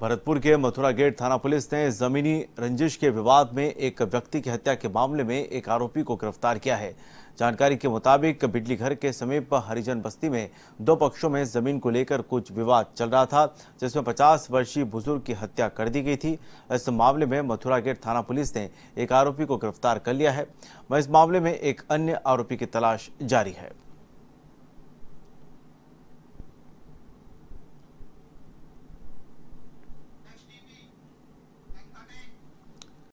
भरतपुर के मथुरा गेट थाना पुलिस ने जमीनी रंजिश के विवाद में एक व्यक्ति की हत्या के मामले में एक आरोपी को गिरफ्तार किया है जानकारी के मुताबिक बिजली घर के समीप हरिजन बस्ती में दो पक्षों में जमीन को लेकर कुछ विवाद चल रहा था जिसमें 50 वर्षीय बुजुर्ग की हत्या कर दी गई थी इस मामले में मथुरा गेट थाना पुलिस ने एक आरोपी को गिरफ्तार कर लिया है इस मामले में एक अन्य आरोपी की तलाश जारी है